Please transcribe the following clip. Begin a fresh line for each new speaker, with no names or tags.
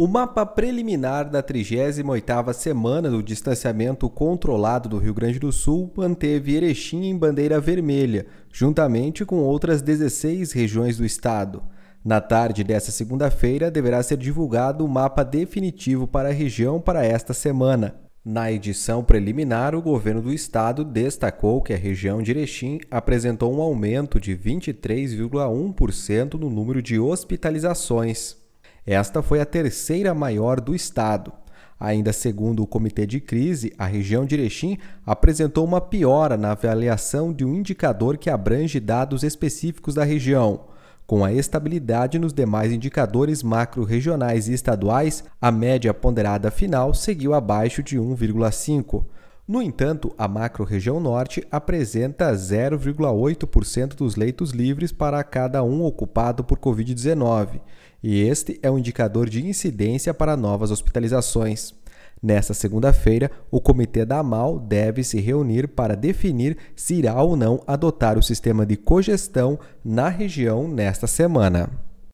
O mapa preliminar da 38ª semana do distanciamento controlado do Rio Grande do Sul manteve Erechim em bandeira vermelha, juntamente com outras 16 regiões do estado. Na tarde desta segunda-feira, deverá ser divulgado o mapa definitivo para a região para esta semana. Na edição preliminar, o governo do estado destacou que a região de Erechim apresentou um aumento de 23,1% no número de hospitalizações. Esta foi a terceira maior do estado. Ainda segundo o comitê de crise, a região de Erechim apresentou uma piora na avaliação de um indicador que abrange dados específicos da região. Com a estabilidade nos demais indicadores macro-regionais e estaduais, a média ponderada final seguiu abaixo de 1,5. No entanto, a macro-região norte apresenta 0,8% dos leitos livres para cada um ocupado por Covid-19, e este é um indicador de incidência para novas hospitalizações. Nesta segunda-feira, o comitê da AMAL deve se reunir para definir se irá ou não adotar o sistema de cogestão na região nesta semana.